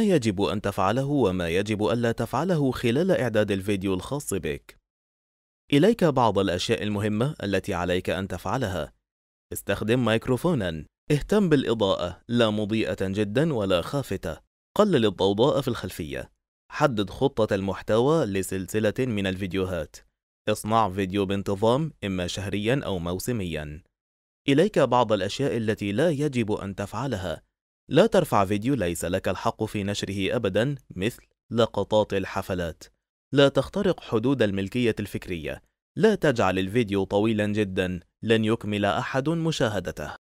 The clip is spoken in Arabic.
ما يجب أن تفعله وما يجب ألا تفعله خلال إعداد الفيديو الخاص بك إليك بعض الأشياء المهمة التي عليك أن تفعلها استخدم ميكروفونا اهتم بالإضاءة لا مضيئة جدا ولا خافتة قلل الضوضاء في الخلفية حدد خطة المحتوى لسلسلة من الفيديوهات اصنع فيديو بانتظام إما شهريا أو موسميا إليك بعض الأشياء التي لا يجب أن تفعلها لا ترفع فيديو ليس لك الحق في نشره أبدا مثل لقطات الحفلات لا تخترق حدود الملكية الفكرية لا تجعل الفيديو طويلا جدا لن يكمل أحد مشاهدته